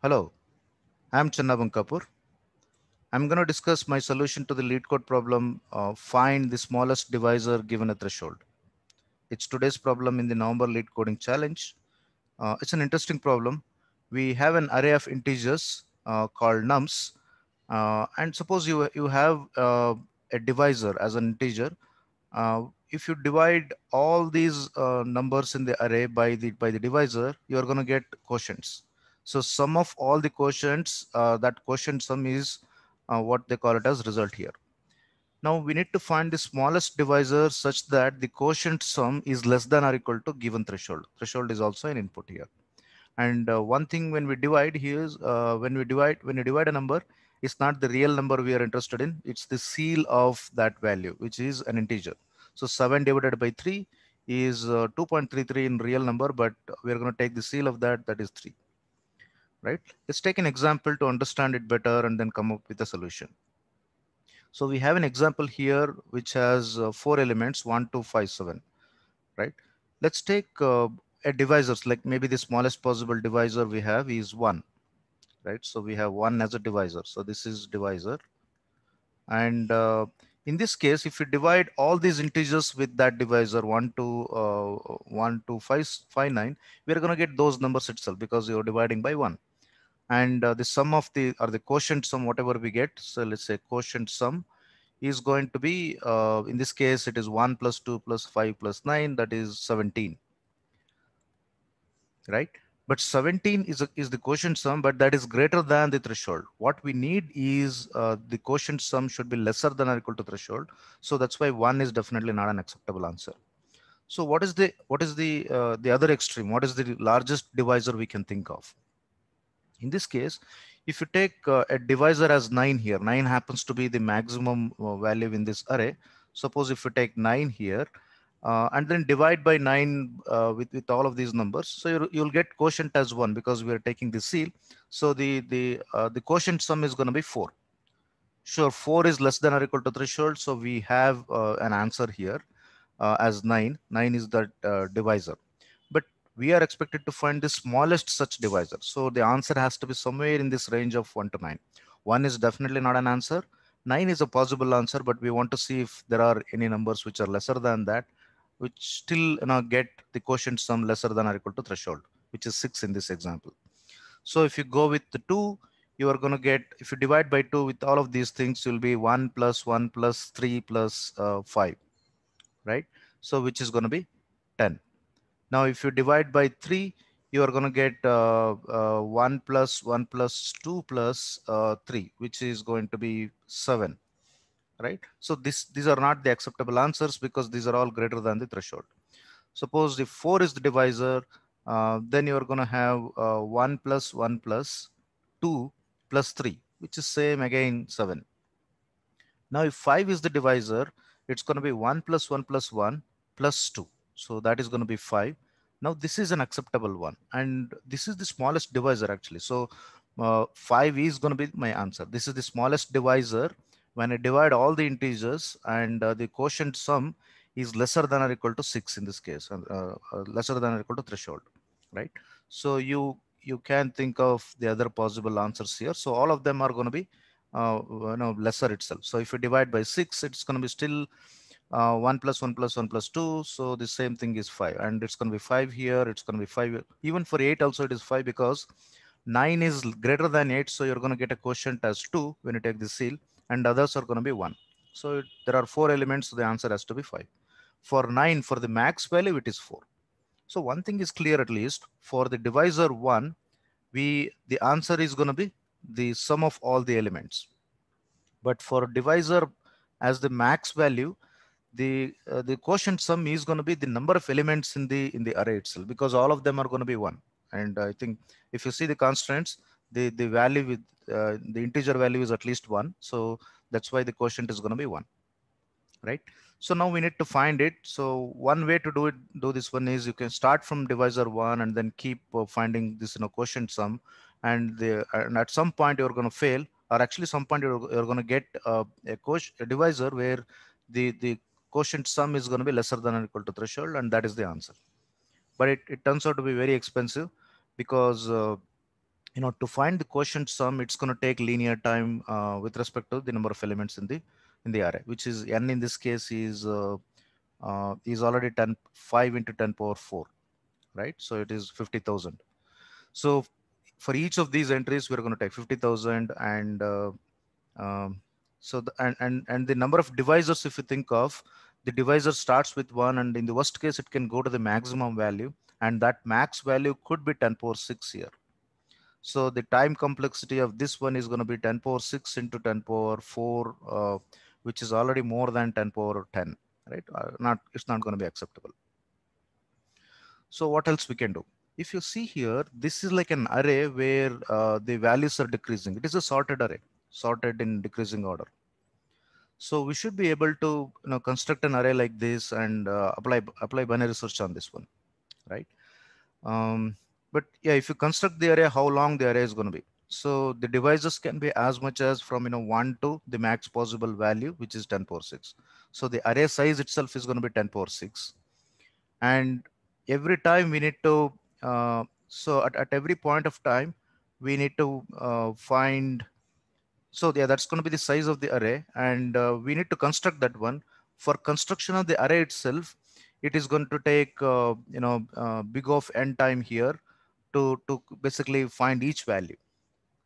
Hello, I'm Channabang Kapoor. I'm going to discuss my solution to the lead code problem, uh, find the smallest divisor given a threshold. It's today's problem in the November lead coding challenge. Uh, it's an interesting problem. We have an array of integers uh, called nums. Uh, and suppose you, you have uh, a divisor as an integer. Uh, if you divide all these numbers in the array by the, by the divisor, you're going to get quotients so sum of all the quotients, uh, that quotient sum is uh, what they call it as result here. Now we need to find the smallest divisor such that the quotient sum is less than or equal to given threshold. Threshold is also an input here. And uh, one thing when we divide here is uh, when we divide when you divide a number, it's not the real number we are interested in. It's the seal of that value, which is an integer. So 7 divided by 3 is uh, 2.33 in real number, but we're going to take the seal of that, that is 3 right? Let's take an example to understand it better and then come up with a solution. So we have an example here which has uh, four elements, one, two, five, seven, right? Let's take uh, a divisors, like maybe the smallest possible divisor we have is one, right? So we have one as a divisor. So this is divisor. And uh, in this case, if we divide all these integers with that divisor 1 uh, we're going to get those numbers itself because you're dividing by 1 and uh, the sum of the or the quotient sum whatever we get so let's say quotient sum is going to be uh, in this case it is 1 plus 2 plus 5 plus 9 that is 17 right but 17 is a, is the quotient sum but that is greater than the threshold what we need is uh, the quotient sum should be lesser than or equal to threshold so that's why 1 is definitely not an acceptable answer so what is the what is the uh, the other extreme what is the largest divisor we can think of in this case, if you take uh, a divisor as 9 here, 9 happens to be the maximum uh, value in this array. Suppose if you take 9 here, uh, and then divide by 9 uh, with, with all of these numbers. So you will get quotient as 1 because we are taking the seal. So the, the, uh, the quotient sum is going to be 4. Sure, 4 is less than or equal to threshold. So we have uh, an answer here uh, as 9. 9 is the divisor we are expected to find the smallest such divisor. So the answer has to be somewhere in this range of 1 to 9. 1 is definitely not an answer. 9 is a possible answer, but we want to see if there are any numbers which are lesser than that, which still you know, get the quotient sum lesser than or equal to threshold, which is 6 in this example. So if you go with the 2, you are going to get, if you divide by 2 with all of these things, you'll be 1 plus 1 plus 3 plus, uh, 5, right? So which is going to be 10. Now, if you divide by 3, you are going to get uh, uh, 1 plus 1 plus 2 plus, uh, 3, which is going to be 7, right? So this, these are not the acceptable answers because these are all greater than the threshold. Suppose if 4 is the divisor, uh, then you are going to have uh, 1 plus 1 plus 2 plus 3, which is same again 7. Now, if 5 is the divisor, it's going to be 1 plus 1 plus 1 plus 2 so that is going to be five. Now this is an acceptable one. And this is the smallest divisor actually. So uh, five is going to be my answer. This is the smallest divisor. When I divide all the integers and uh, the quotient sum is lesser than or equal to six in this case, uh, uh, lesser than or equal to threshold, right? So you you can think of the other possible answers here. So all of them are going to be uh, you know, lesser itself. So if you divide by six, it's going to be still uh, 1 plus 1 plus 1 plus 2 so the same thing is 5 and it's going to be 5 here it's going to be 5 even for 8 also it is 5 because 9 is greater than 8 so you're going to get a quotient as 2 when you take the seal and others are going to be 1 so it, there are four elements so the answer has to be 5 for 9 for the max value it is 4 so one thing is clear at least for the divisor 1 we the answer is going to be the sum of all the elements but for divisor as the max value the uh, the quotient sum is going to be the number of elements in the in the array itself because all of them are going to be one and i think if you see the constraints the the value with uh, the integer value is at least one so that's why the quotient is going to be one right so now we need to find it so one way to do it do this one is you can start from divisor one and then keep uh, finding this you know quotient sum and the and at some point you're going to fail or actually some point you're, you're going to get uh, a, a, a divisor where the the quotient sum is going to be lesser than or equal to threshold and that is the answer. But it, it turns out to be very expensive because uh, you know to find the quotient sum it's going to take linear time uh, with respect to the number of elements in the in the array which is n in this case is uh, uh is already 10 5 into 10 power 4 right so it is 50000 so for each of these entries we're going to take 50000 and uh, um, so the, and, and, and the number of divisors, if you think of, the divisor starts with one and in the worst case, it can go to the maximum value and that max value could be 10 power six here. So the time complexity of this one is going to be 10 power 6 into 10 power 4, uh, which is already more than 10 power 10, right? Uh, not, it's not going to be acceptable. So what else we can do? If you see here, this is like an array where uh, the values are decreasing. It is a sorted array sorted in decreasing order. So we should be able to you know, construct an array like this and uh, apply apply binary search on this one, right? Um, but yeah, if you construct the array, how long the array is going to be. So the devices can be as much as from you know one to the max possible value, which is 10 power 6. So the array size itself is going to be 10 power 6. And every time we need to, uh, so at, at every point of time, we need to uh, find so yeah, that's going to be the size of the array. And uh, we need to construct that one. For construction of the array itself, it is going to take, uh, you know, uh, big of n time here to, to basically find each value.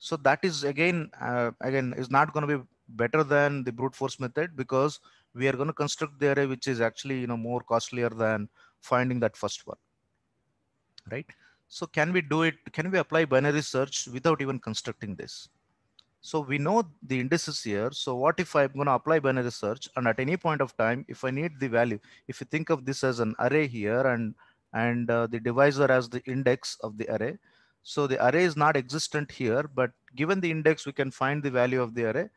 So that is again, uh, again, is not going to be better than the brute force method because we are going to construct the array, which is actually, you know, more costlier than finding that first one, right? So can we do it? Can we apply binary search without even constructing this? So we know the indices here. So what if I'm going to apply binary search and at any point of time, if I need the value, if you think of this as an array here and, and uh, the divisor as the index of the array. So the array is not existent here, but given the index, we can find the value of the array.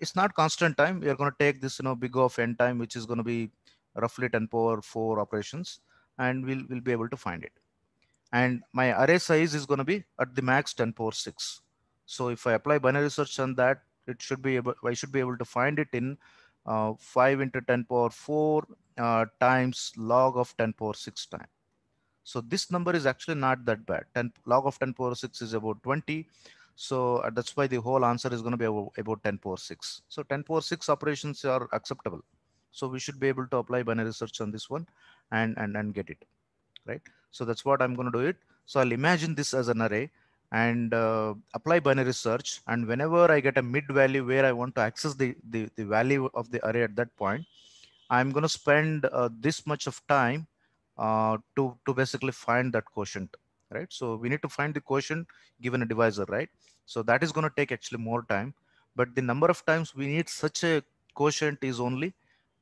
It's not constant time. We are going to take this, you know, big O of n time, which is going to be roughly 10 power 4 operations, and we'll, we'll be able to find it. And my array size is going to be at the max 10 power 6 so if I apply binary search on that, it should be able, I should be able to find it in uh, 5 into 10 power 4 uh, times log of 10 power 6 time. So this number is actually not that bad. 10 log of 10 power 6 is about 20. So uh, that's why the whole answer is going to be about, 10 power 6. So 10 power 6 operations are acceptable. So we should be able to apply binary search on this one and, and, and get it, right? So that's what I'm going to do it. So I'll imagine this as an array and uh, apply binary search. And whenever I get a mid value where I want to access the, the, the value of the array at that point, I'm going to spend uh, this much of time uh, to, to basically find that quotient, right? So we need to find the quotient given a divisor, right? So that is going to take actually more time. But the number of times we need such a quotient is only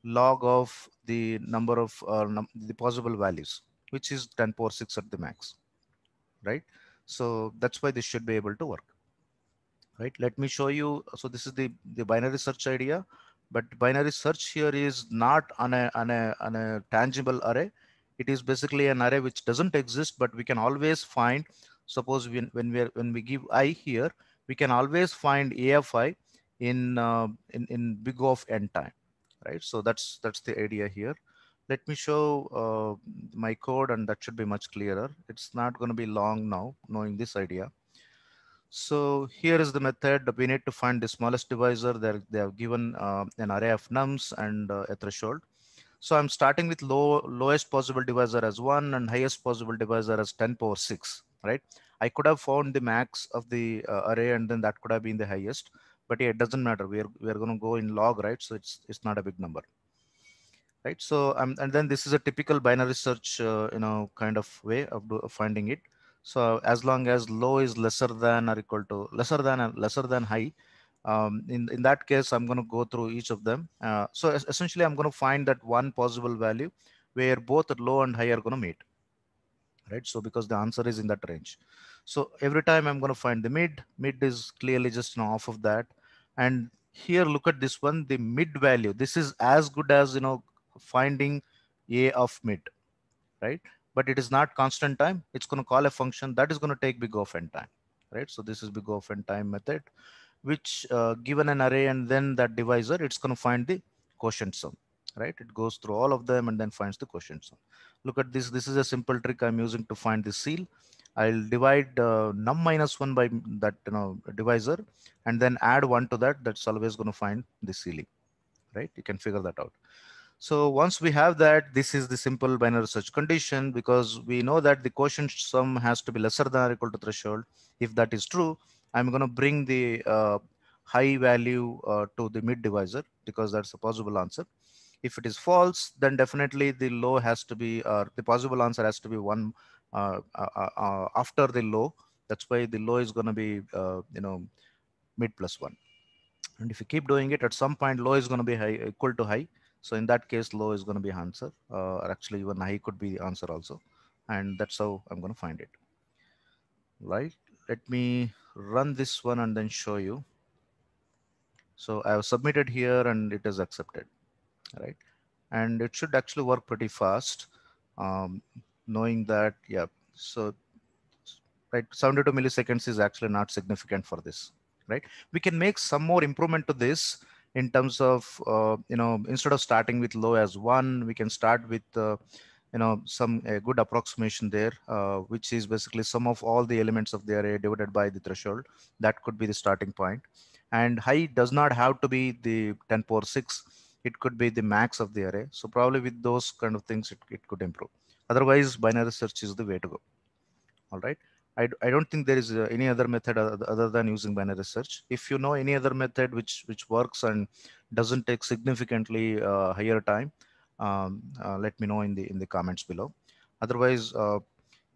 log of the number of uh, num the possible values, which is 10 power 6 at the max, right? So that's why this should be able to work, right? Let me show you. So this is the, the binary search idea, but binary search here is not on a, on a, on a tangible array. It is basically an array which doesn't exist, but we can always find, suppose when, when we are, when we give I here, we can always find AFI in, uh, in, in big of n time, right? So that's, that's the idea here let me show uh, my code and that should be much clearer. It's not going to be long now knowing this idea. So here is the method. We need to find the smallest divisor. They're, they have given uh, an array of nums and uh, a threshold. So I'm starting with low, lowest possible divisor as one and highest possible divisor as 10 power six, right? I could have found the max of the uh, array and then that could have been the highest, but yeah, it doesn't matter. We are, we are gonna go in log, right? So it's, it's not a big number right? So um, and then this is a typical binary search, uh, you know, kind of way of, do, of finding it. So as long as low is lesser than or equal to lesser than and lesser than high, um, in, in that case, I'm going to go through each of them. Uh, so essentially, I'm going to find that one possible value where both low and high are going to meet. Right. So because the answer is in that range. So every time I'm going to find the mid, mid is clearly just you off of that. And here, look at this one, the mid value. This is as good as, you know, finding a of mid, right? But it is not constant time. It's going to call a function that is going to take big of n time, right? So this is big of n time method, which uh, given an array and then that divisor, it's going to find the quotient sum, right? It goes through all of them and then finds the quotient sum. Look at this. This is a simple trick I'm using to find the seal. I'll divide uh, num minus one by that you know divisor and then add one to that. That's always going to find the ceiling, right? You can figure that out. So once we have that, this is the simple binary search condition because we know that the quotient sum has to be lesser than or equal to threshold. If that is true, I'm going to bring the uh, high value uh, to the mid divisor because that's a possible answer. If it is false, then definitely the low has to be, or uh, the possible answer has to be one uh, uh, uh, after the low. That's why the low is going to be, you know, mid plus one. And if you keep doing it, at some point, low is going to be high, equal to high so in that case, low is going to be answer, uh, or actually even high could be the answer also. And that's how I'm going to find it. Right. Let me run this one and then show you. So I have submitted here and it is accepted, right? And it should actually work pretty fast, um, knowing that, yeah. So right, 72 milliseconds is actually not significant for this, right? We can make some more improvement to this in terms of uh, you know instead of starting with low as one we can start with uh, you know some a good approximation there uh, which is basically sum of all the elements of the array divided by the threshold that could be the starting point and high does not have to be the 10 power 6 it could be the max of the array so probably with those kind of things it, it could improve otherwise binary search is the way to go all right I, I don't think there is uh, any other method other than using binary search. If you know any other method which which works and doesn't take significantly uh, higher time, um, uh, let me know in the in the comments below. Otherwise, uh,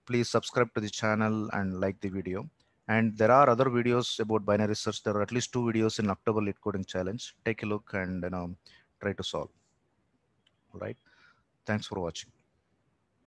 please subscribe to the channel and like the video. And there are other videos about binary search. There are at least two videos in October Lit Coding Challenge. Take a look and you know, try to solve. All right. Thanks for watching.